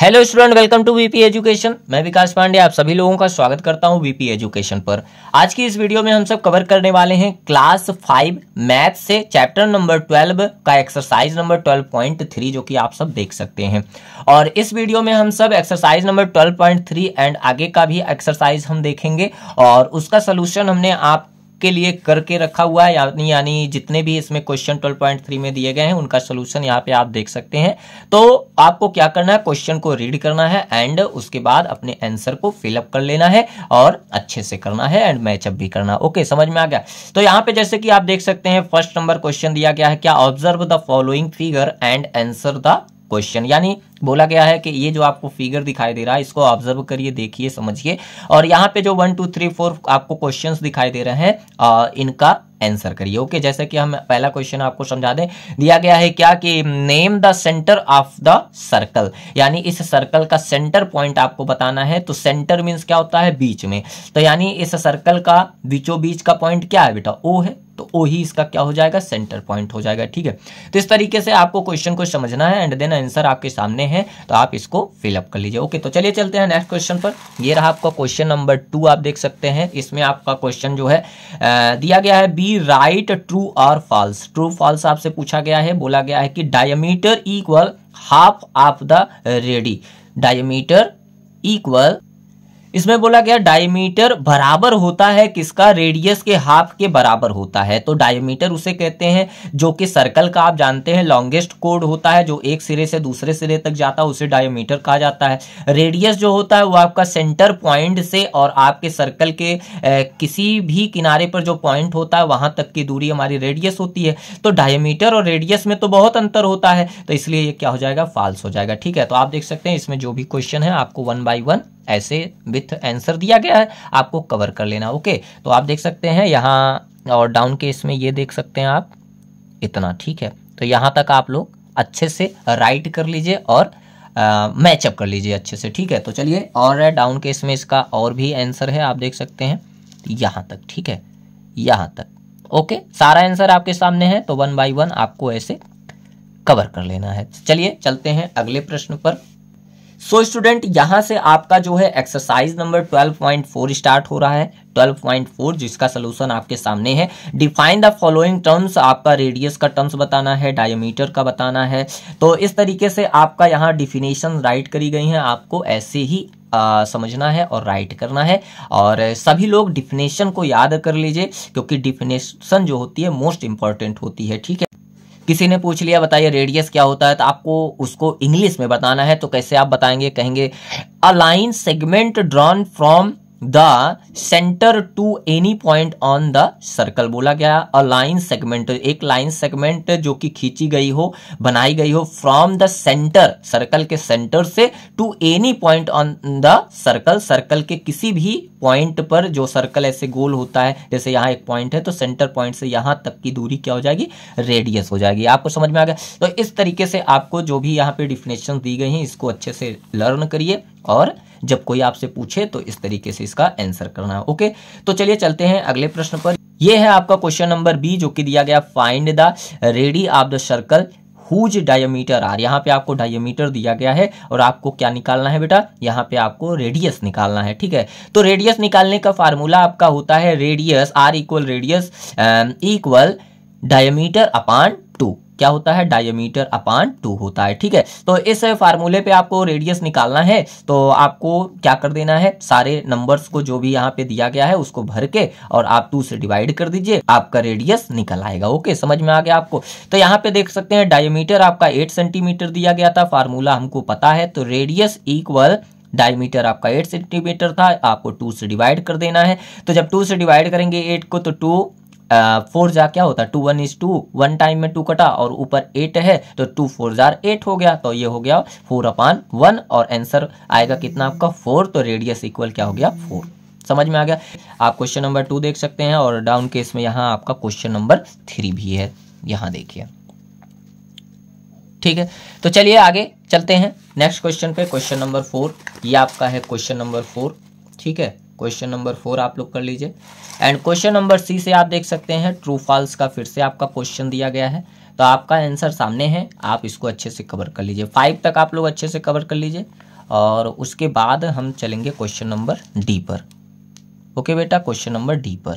hello student welcome to VP education मैं विकास पांडे आप सभी लोगों का स्वागत करता हूं वीपी एजुकेशन पर आज की इस वीडियो में हम सब कवर करने वाले हैं क्लास फाइव मैथ से चैप्टर नंबर ट्वेल्व का exercise number twelve point three जो कि आप सब देख सकते हैं और इस वीडियो में हम सब exercise number twelve point three and आगे का भी एक्सरसाइज हम देखेंगे और उसका सोल्यूशन हमने आप के लिए करके रखा हुआ है यानी यानी जितने भी इसमें क्वेश्चन 12.3 में दिए गए हैं उनका सोल्यूशन यहाँ पे आप देख सकते हैं तो आपको क्या करना है क्वेश्चन को रीड करना है एंड उसके बाद अपने आंसर को फिलअप कर लेना है और अच्छे से करना है एंड मैचअप भी करना ओके समझ में आ गया तो यहाँ पे जैसे कि आप देख सकते हैं फर्स्ट नंबर क्वेश्चन दिया गया है क्या observe the following figure and answer the question यानी बोला गया है कि ये जो आपको फिगर दिखाई दे रहा है इसको ऑब्जर्व करिए देखिए समझिए और यहाँ पे जो वन टू थ्री फोर आपको क्वेश्चंस दिखाई दे रहे हैं इनका आंसर करिए ओके जैसे कि हम पहला क्वेश्चन आपको समझा दें दिया गया है क्या कि name the centre of the circle यानी इस सर्कल का सेंटर पॉइंट आपको बताना है तो सेंटर मीन्स क्या होता है बीच में तो यानी इस सर्कल का बीचों बीच का पॉइंट क्या है बेटा ओ है तो ओ ही इसका क्या हो जाएगा सेंटर पॉइंट हो जाएगा ठीक है तो इस तरीके से आपको क्वेश्चन को समझना है एंड देन आंसर आपके सामने है तो आप इसको फिलअप कर लीजिए ओके तो चलिए चलते हैं नेक्स्ट क्वेश्चन पर ये रहा आपका क्वेश्चन नंबर टू आप देख सकते हैं इसमें आपका क्वेश्चन जो है आ, दिया गया है बी कि राइट ट्रू और फॉल्स ट्रू फॉल्स आपसे पूछा गया है बोला गया है कि diameter equal half of the radii diameter equal इसमें बोला गया डायमीटर बराबर होता है किसका रेडियस के हाफ के बराबर होता है तो डायमीटर उसे कहते हैं जो कि सर्कल का आप जानते हैं लॉन्गेस्ट कोड होता है जो एक सिरे से दूसरे सिरे तक जाता है उसे डायमीटर कहा जाता है रेडियस जो होता है वो आपका सेंटर पॉइंट से और आपके सर्कल के ए, किसी भी किनारे पर जो पॉइंट होता है वहां तक की दूरी हमारी रेडियस होती है तो डायमीटर और रेडियस में तो बहुत अंतर होता है तो इसलिए ये क्या हो जाएगा फॉल्स हो जाएगा ठीक है तो आप देख सकते हैं इसमें जो भी क्वेश्चन है आपको वन बाई वन ऐसे विथ आंसर दिया गया है आपको कवर कर लेना ओके तो आप देख सकते हैं यहाँ और डाउन केस में ये देख सकते हैं आप इतना ठीक है तो यहाँ तक आप लोग अच्छे से राइट कर लीजिए और मैचअप कर लीजिए अच्छे से ठीक है तो चलिए और डाउन केस में इसका और भी आंसर है आप देख सकते हैं यहाँ तक ठीक है यहाँ तक ओके सारा आंसर आपके सामने है तो वन बाई वन आपको ऐसे कवर कर लेना है चलिए चलते हैं अगले प्रश्न पर सो स्टूडेंट यहां से आपका जो है एक्सरसाइज नंबर 12.4 स्टार्ट हो रहा है 12.4 जिसका सोलूशन आपके सामने है डिफाइन द फॉलोइंग टर्म्स आपका रेडियस का टर्म्स बताना है डायोमीटर का बताना है तो इस तरीके से आपका यहाँ डिफिनेशन राइट करी गई हैं आपको ऐसे ही आ, समझना है और राइट करना है और सभी लोग डिफिनेशन को याद कर लीजिए क्योंकि डिफिनेशन जो होती है मोस्ट इंपॉर्टेंट होती है ठीक है किसी ने पूछ लिया बताइए रेडियस क्या होता है तो आपको उसको इंग्लिश में बताना है तो कैसे आप बताएंगे कहेंगे a line segment drawn from the centre to any point on the circle बोला गया अ लाइन सेगमेंट एक लाइन सेगमेंट जो कि खींची गई हो बनाई गई हो फ्रॉम द सेंटर सर्कल के सेंटर से to any point on the circle circle के किसी भी पॉइंट पर जो सर्कल ऐसे गोल होता है जैसे यहाँ एक पॉइंट है तो सेंटर पॉइंट से यहां तक की दूरी क्या हो जाएगी रेडियस हो जाएगी आपको समझ में आ गया तो इस तरीके से आपको जो भी यहाँ पे डिफिनेशन दी गई हैं इसको अच्छे से लर्न करिए और जब कोई आपसे पूछे तो इस तरीके से इसका आंसर करना है ओके तो चलिए चलते हैं अगले प्रश्न पर यह है आपका क्वेश्चन नंबर बी जो कि दिया गया find the radii of the circle whose diameter are यहाँ पे आपको डायमीटर दिया गया है और आपको क्या निकालना है बेटा यहाँ पे आपको रेडियस निकालना है ठीक है तो रेडियस निकालने का फार्मूला आपका होता है radius R equal radius equal diameter upon two क्या होता है डायमीटर अपान टू होता है ठीक है तो इस फार्मूले पे आपको रेडियस निकालना है तो आपको क्या कर देना है सारे नंबर्स को जो भी यहाँ पे दिया गया है उसको भर के और आप टू से डिवाइड कर दीजिए आपका रेडियस निकल आएगा ओके समझ में आ गया आपको तो यहाँ पे देख सकते हैं डायमीटर आपका एट सेंटीमीटर दिया गया था फार्मूला हमको पता है तो रेडियस इक्वल डायमीटर आपका एट सेंटीमीटर था आपको टू से डिवाइड कर देना है तो जब टू से डिवाइड करेंगे एट को तो टू फोर जा क्या होता है two one is two one time में टू कटा और ऊपर एट है तो टू फोर जार एट हो गया तो ये हो गया फोर अपान वन और आंसर आएगा कितना आपका फोर तो रेडियस इक्वल क्या हो गया फोर समझ में आ गया आप क्वेश्चन नंबर टू देख सकते हैं और डाउन केस में यहाँ आपका क्वेश्चन नंबर थ्री भी है यहाँ देखिए ठीक है तो चलिए आगे चलते हैं नेक्स्ट क्वेश्चन पे क्वेश्चन नंबर फोर ये आपका है क्वेश्चन नंबर फोर ठीक है क्वेश्चन नंबर फोर आप लोग कर लीजिए एंड क्वेश्चन नंबर सी से आप देख सकते हैं ट्रू फॉल्स का फिर से आपका क्वेश्चन दिया गया है तो आपका आंसर सामने है आप इसको अच्छे से कवर कर लीजिए फाइव तक आप लोग अच्छे से कवर कर लीजिए और उसके बाद हम चलेंगे क्वेश्चन नंबर डी पर ओके बेटा क्वेश्चन नंबर डी पर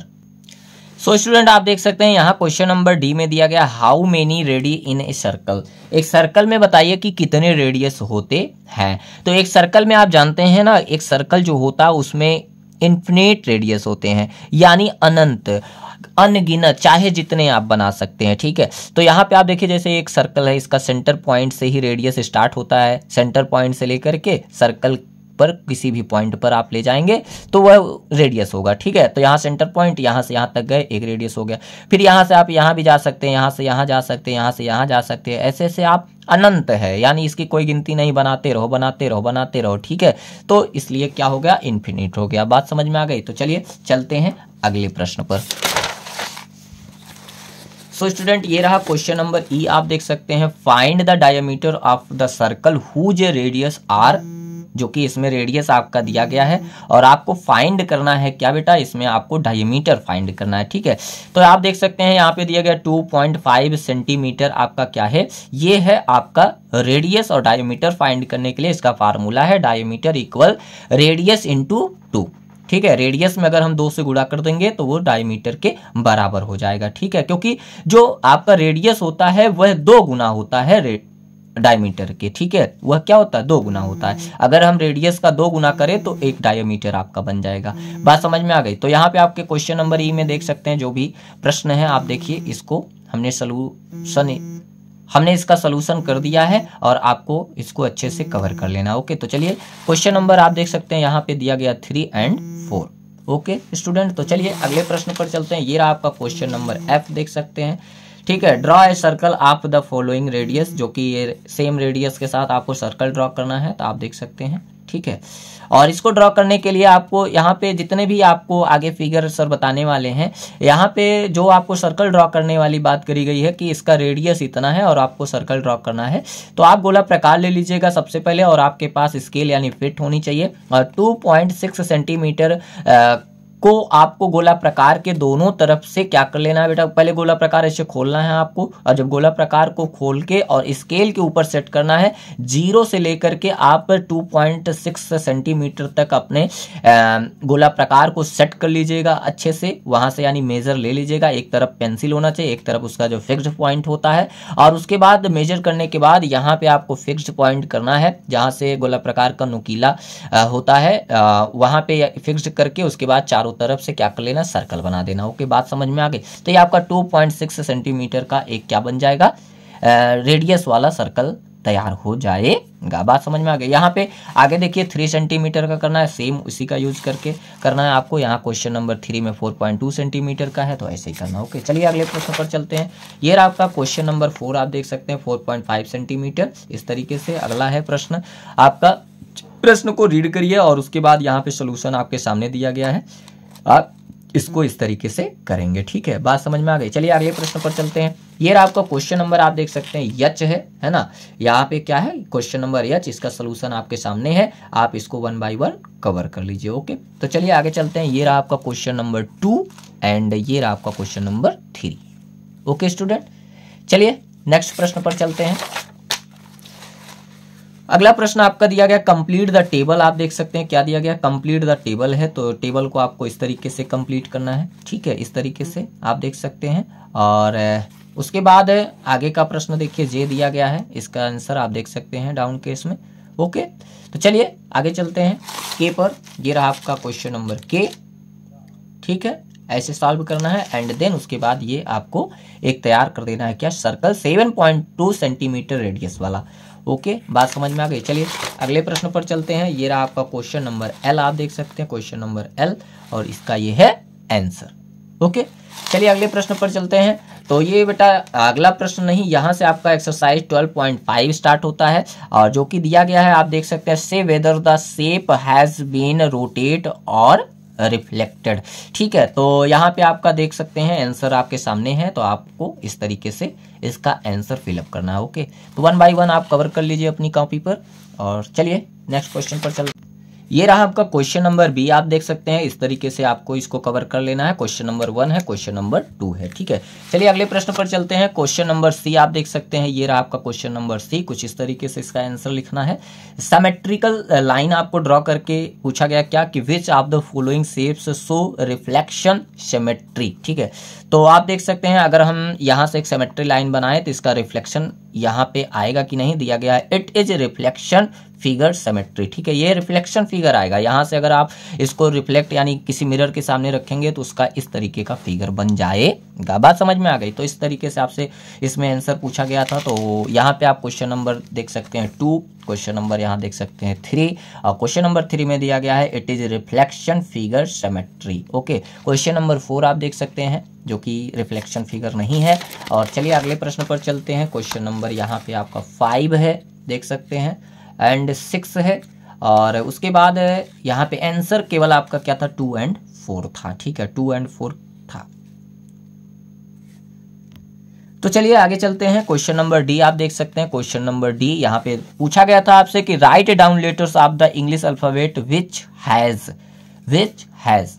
सो so, स्टूडेंट आप देख सकते हैं यहाँ क्वेश्चन नंबर डी में दिया गया how many radii in a circle एक सर्कल में बताइए कि कितने रेडियस होते हैं तो एक सर्कल में आप जानते हैं ना एक सर्कल जो होता है उसमें इन्फिनेट रेडियस होते हैं यानी अनंत अनगिनत चाहे जितने आप बना सकते हैं ठीक है तो यहाँ पे आप देखिए जैसे एक सर्कल है इसका सेंटर पॉइंट से ही रेडियस स्टार्ट होता है सेंटर पॉइंट से लेकर के सर्कल पर किसी भी पॉइंट पर आप ले जाएंगे तो वह रेडियस होगा ठीक है तो यहाँ सेंटर पॉइंट यहाँ से यहाँ तक गए एक रेडियस हो गया फिर यहाँ से आप यहाँ भी जा सकते हैं यहाँ से यहाँ जा सकते हैं यहाँ से यहाँ जा सकते हैं ऐसे ऐसे आप अनंत है यानी इसकी कोई गिनती नहीं बनाते रहो बनाते रहो बनाते रहो ठीक है तो इसलिए क्या हो गया इन्फिनिट हो गया बात समझ में आ गई तो चलिए चलते हैं अगले प्रश्न पर सो so स्टूडेंट ये रहा क्वेश्चन नंबर ई आप देख सकते हैं find the diameter of the circle whose radius R जो कि इसमें रेडियस आपका दिया गया है और आपको फाइंड करना है क्या बेटा इसमें आपको डायमीटर फाइंड करना है ठीक है तो आप देख सकते हैं यहाँ पे दिया गया 2.5 सेंटीमीटर आपका क्या है ये है आपका रेडियस और डायमीटर फाइंड करने के लिए इसका फार्मूला है diameter equal radius into two ठीक है रेडियस में अगर हम दो से गुड़ा कर देंगे तो वो डायमीटर के बराबर हो जाएगा ठीक है क्योंकि जो आपका रेडियस होता है वह दो गुना होता है डायमीटर के ठीक है वह क्या होता है दो गुना होता है अगर हम रेडियस का दो गुना करें तो एक डायमीटर आपका बन जाएगा बात समझ में आ गई तो यहाँ पे आपके क्वेश्चन नंबर ई में देख सकते हैं जो भी प्रश्न है आप देखिए इसको हमने सलूशन हमने इसका सलूशन कर दिया है और आपको इसको अच्छे से कवर कर लेना ओके तो चलिए क्वेश्चन नंबर आप देख सकते हैं यहाँ पे दिया गया three and four okay student तो चलिए अगले प्रश्न पर चलते हैं ये रहा आपका क्वेश्चन नंबर एफ देख सकते हैं ठीक है ड्रॉ ए सर्कल आप द फॉलोइंग रेडियस जो कि ये सेम रेडियस के साथ आपको सर्कल ड्रॉ करना है तो आप देख सकते हैं ठीक है और इसको ड्रॉ करने के लिए आपको यहाँ पे जितने भी आपको आगे फिगर सर बताने वाले हैं यहाँ पे जो आपको सर्कल ड्रॉ करने वाली बात करी गई है कि इसका रेडियस इतना है और आपको सर्कल ड्रॉ करना है तो आप गोला प्रकार ले लीजिएगा सबसे पहले और आपके पास स्केल यानी फिट होनी चाहिए और 2.6 सेंटीमीटर इसको आपको गोला प्रकार के दोनों तरफ से क्या कर लेना है बेटा पहले गोला प्रकार ऐसे खोलना है आपको और जब गोला प्रकार को खोल के और स्केल के ऊपर सेट करना है जीरो से लेकर के आप 2.6 सेंटीमीटर तक अपने गोला प्रकार को सेट कर लीजिएगा अच्छे से वहां से यानी मेजर ले लीजिएगा एक तरफ पेंसिल होना चाहिए एक तरफ उसका जो फिक्स पॉइंट होता है और उसके बाद मेजर करने के बाद यहाँ पे आपको फिक्स पॉइंट करना है जहाँ से गोला प्रकार का नुकीला होता है वहां पे फिक्स करके उसके बाद चारों तरफ से क्या कर लेना सर्कल बना देना ओके बात समझ में आ गई तो ये आपका टू पॉइंट सिक्स सेंटीमीटर का एक क्या बन जाएगा रेडियस वाला सर्कल तैयार हो जाएगा बात समझ में आ गई यहाँ पे आगे देखिए थ्री सेंटीमीटर का करना है सेम उसी का यूज करके करना है आपको यहाँ क्वेश्चन नंबर थ्री में फोर पॉइंट टू सेंटीमीटर का है तो ऐसे ही करना ओके चलिए अगले प्रश्न पर चलते हैं ये रहा आपका क्वेश्चन नंबर फोर आप देख सकते हैं फोर पॉइंट फाइव सेंटीमीटर इस तरीके से अगला है प्रश्न आपका प्रश्न को रीड करिए और उसके बाद यहाँ पे सोल्यूशन आपके सामने दिया गया है आप इसको इस तरीके से करेंगे ठीक है बात समझ में आ गई चलिए अगले प्रश्न पर चलते हैं ये रहा आपका क्वेश्चन नंबर आप देख सकते हैं यच है है ना यहाँ पे क्या है क्वेश्चन नंबर यच इसका सोल्यूशन आपके सामने है आप इसको वन बाई वन कवर कर लीजिए ओके तो चलिए आगे चलते हैं ये रहा आपका क्वेश्चन नंबर टू एंड ये रहा आपका question number three okay student चलिए नेक्स्ट प्रश्न पर चलते हैं अगला प्रश्न आपका दिया गया कंप्लीट द टेबल आप देख सकते हैं क्या दिया गया कंप्लीट द टेबल है तो टेबल को आपको इस तरीके से कंप्लीट करना है ठीक है इस तरीके से आप देख सकते हैं और उसके बाद आगे का प्रश्न देखिए जे दिया गया है इसका आंसर आप देख सकते हैं डाउन केस में ओके तो चलिए आगे चलते हैं के पर ये रहा आपका क्वेश्चन नंबर के ठीक है ऐसे सॉल्व करना है एंड देन उसके बाद ये आपको एक तैयार कर देना है क्या circle seven point two centimetre radius वाला ओके बात समझ में आ गई चलिए अगले प्रश्न पर चलते हैं ये रहा आपका क्वेश्चन नंबर एल आप देख सकते हैं क्वेश्चन नंबर एल और इसका ये है आंसर ओके चलिए अगले प्रश्न पर चलते हैं तो ये बेटा अगला प्रश्न नहीं यहाँ से आपका एक्सरसाइज 12.5 स्टार्ट होता है और जो कि दिया गया है आप देख सकते हैं से whether the shape has been rotate और रिफ्लेक्टेड ठीक है तो यहाँ पे आपका देख सकते हैं आंसर आपके सामने है तो आपको इस तरीके से इसका आंसर फिलअप करना है ओके तो वन बाई वन आप कवर कर लीजिए अपनी कॉपी पर और चलिए नेक्स्ट क्वेश्चन पर चल ये रहा आपका क्वेश्चन नंबर बी आप देख सकते हैं इस तरीके से आपको इसको कवर कर लेना है क्वेश्चन नंबर वन है क्वेश्चन नंबर टू है ठीक है चलिए अगले प्रश्न पर चलते हैं क्वेश्चन नंबर सी आप देख सकते हैं ये रहा आपका क्वेश्चन नंबर सी कुछ इस तरीके से इसका आंसर लिखना है सेमेट्रिकल लाइन आपको ड्रॉ करके पूछा गया क्या कि which of the following shapes show reflection symmetry ठीक है तो आप देख सकते हैं अगर हम यहाँ से एक सेमेट्री लाइन बनाए तो इसका रिफ्लेक्शन यहाँ पे आएगा कि नहीं दिया गया है it is reflection figure symmetry ठीक है ये रिफ्लेक्शन फिगर आएगा यहाँ से अगर आप इसको रिफ्लेक्ट यानी किसी मिरर के सामने रखेंगे तो उसका इस तरीके का फिगर बन जाए होगा बात समझ में आ गई तो इस तरीके से आपसे इसमें आंसर पूछा गया था तो यहाँ पे आप क्वेश्चन नंबर देख सकते हैं टू क्वेश्चन नंबर यहाँ देख सकते हैं थ्री और क्वेश्चन नंबर थ्री में दिया गया है it is reflection figure symmetry okay question number four आप देख सकते हैं जो कि रिफ्लेक्शन फिगर नहीं है और चलिए अगले प्रश्न पर चलते हैं क्वेश्चन नंबर यहाँ पे आपका फाइव है देख सकते हैं एंड सिक्स है और उसके बाद यहाँ पे आंसर केवल आपका क्या था टू एंड फोर था ठीक है टू एंड फोर तो चलिए आगे चलते हैं क्वेश्चन नंबर डी आप देख सकते हैं क्वेश्चन नंबर डी यहाँ पे पूछा गया था आपसे कि write down letters of the English alphabet which has which has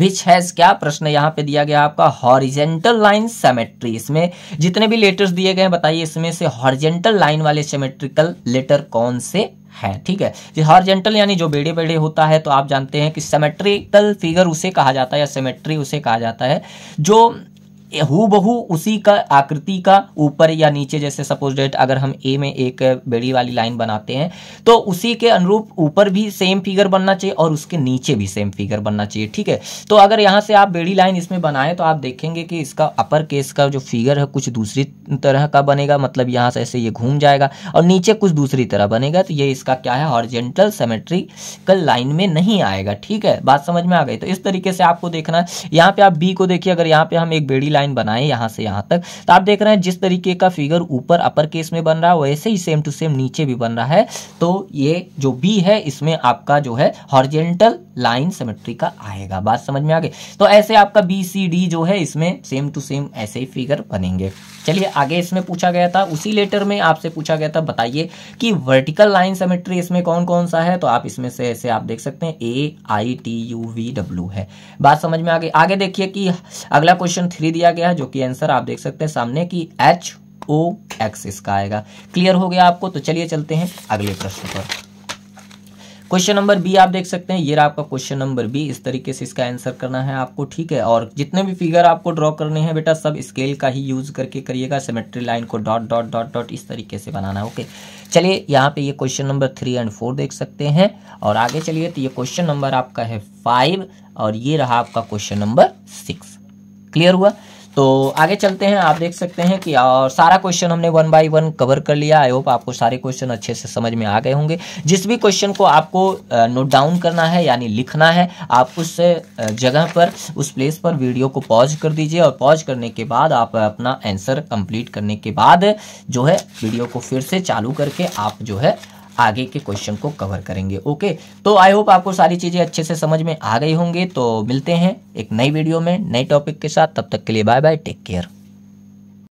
which has क्या प्रश्न यहाँ पे दिया गया आपका हॉरिजेंटल लाइन सेमेट्री इसमें जितने भी लेटर्स दिए गए बताइए इसमें से हॉरिजेंटल लाइन वाले सेमेट्रिकल लेटर कौन से है ठीक है जो हॉरिजेंटल यानी जो बेड़े बेड़े होता है तो आप जानते हैं कि सेमेट्रिकल फिगर उसे कहा जाता है या सेमेट्री उसे कहा जाता है जो हु उसी का आकृति का ऊपर या नीचे जैसे सपोज डेट अगर हम ए में एक बेड़ी वाली लाइन बनाते हैं तो उसी के अनुरूप ऊपर भी सेम फिगर बनना चाहिए और उसके नीचे भी सेम फिगर बनना चाहिए ठीक है तो अगर यहाँ से आप बेड़ी लाइन इसमें बनाएं तो आप देखेंगे कि इसका अपर केस का जो फिगर है कुछ दूसरी तरह का बनेगा मतलब यहाँ से ऐसे ये घूम जाएगा और नीचे कुछ दूसरी तरह बनेगा तो ये इसका क्या है हॉर्जेंटल सेमेट्रिकल लाइन में नहीं आएगा ठीक है बात समझ में आ गई तो इस तरीके से आपको देखना यहाँ पे आप बी को देखिए अगर यहाँ पे हम एक बेड़ी लाइन बनाए यहाँ से यहाँ तक तो आप देख रहे हैं जिस तरीके का फिगर ऊपर अपर केस में बन रहा है वैसे ही सेम टू सेम नीचे भी बन रहा है तो ये जो बी है इसमें आपका जो है हॉर्जेंटल लाइन सिमेट्री का आएगा बात समझ में आ गई तो ऐसे आपका बी सी डी जो है इसमें सेम टू सेम ऐसे ही फिगर बनेंगे चलिए आगे इसमें पूछा गया था उसी लेटर में आपसे पूछा गया था बताइए कि वर्टिकल लाइन सेमेट्री इसमें कौन कौन सा है तो आप इसमें से ऐसे आप देख सकते हैं A I T U V W है बात समझ में आ गई आगे, आगे देखिए कि अगला क्वेश्चन थ्री दिया गया है जो कि आंसर आप देख सकते हैं सामने की एच ओ एक्स इसका आएगा क्लियर हो गया आपको तो चलिए चलते हैं अगले प्रश्न पर क्वेश्चन नंबर बी आप देख सकते हैं ये रहा आपका क्वेश्चन नंबर बी इस तरीके से इसका आंसर करना है आपको ठीक है और जितने भी फिगर आपको ड्रॉ करने हैं बेटा सब स्केल का ही यूज करके करिएगा सिमेट्री लाइन को डॉट डॉट डॉट डॉट इस तरीके से बनाना है ओके चलिए यहाँ पे ये question number three and four देख सकते हैं और आगे चलिए तो ये क्वेश्चन नंबर आपका है फाइव और ये रहा आपका क्वेश्चन नंबर सिक्स क्लियर हुआ तो आगे चलते हैं आप देख सकते हैं कि और सारा क्वेश्चन हमने वन बाय वन कवर कर लिया आई होप आपको सारे क्वेश्चन अच्छे से समझ में आ गए होंगे जिस भी क्वेश्चन को आपको नोट डाउन करना है यानी लिखना है आप उस जगह पर उस प्लेस पर वीडियो को पॉज कर दीजिए और पॉज करने के बाद आप अपना आंसर कंप्लीट करने के बाद जो है वीडियो को फिर से चालू करके आप जो है आगे के क्वेश्चन को कवर करेंगे ओके तो आई होप आपको सारी चीज़ें अच्छे से समझ में आ गई होंगी तो मिलते हैं एक नई वीडियो में नए टॉपिक के साथ तब तक के लिए बाय बाय टेक केयर